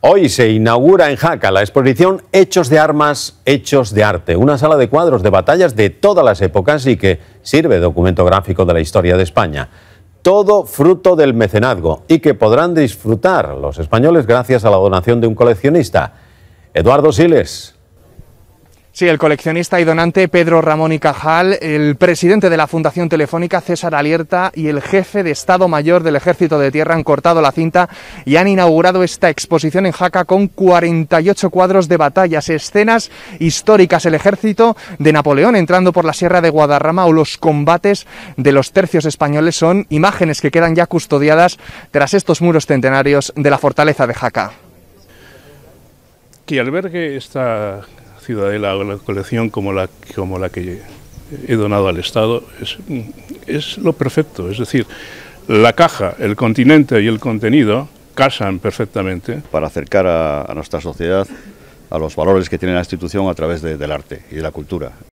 Hoy se inaugura en Jaca la exposición Hechos de Armas, Hechos de Arte, una sala de cuadros de batallas de todas las épocas y que sirve de documento gráfico de la historia de España. Todo fruto del mecenazgo y que podrán disfrutar los españoles gracias a la donación de un coleccionista. Eduardo Siles Sí, el coleccionista y donante Pedro Ramón y Cajal, el presidente de la Fundación Telefónica César Alierta y el jefe de Estado Mayor del Ejército de Tierra han cortado la cinta y han inaugurado esta exposición en Jaca con 48 cuadros de batallas, escenas históricas, el ejército de Napoleón entrando por la Sierra de Guadarrama o los combates de los tercios españoles son imágenes que quedan ya custodiadas tras estos muros centenarios de la fortaleza de Jaca. Que albergue esta ciudadela o la colección como la, como la que he donado al Estado es, lo perfecto, es decir, la caja, el continente y el contenido casan perfectamente. Para acercar a, nuestra sociedad a los valores que tiene la institución a través del arte y de la cultura.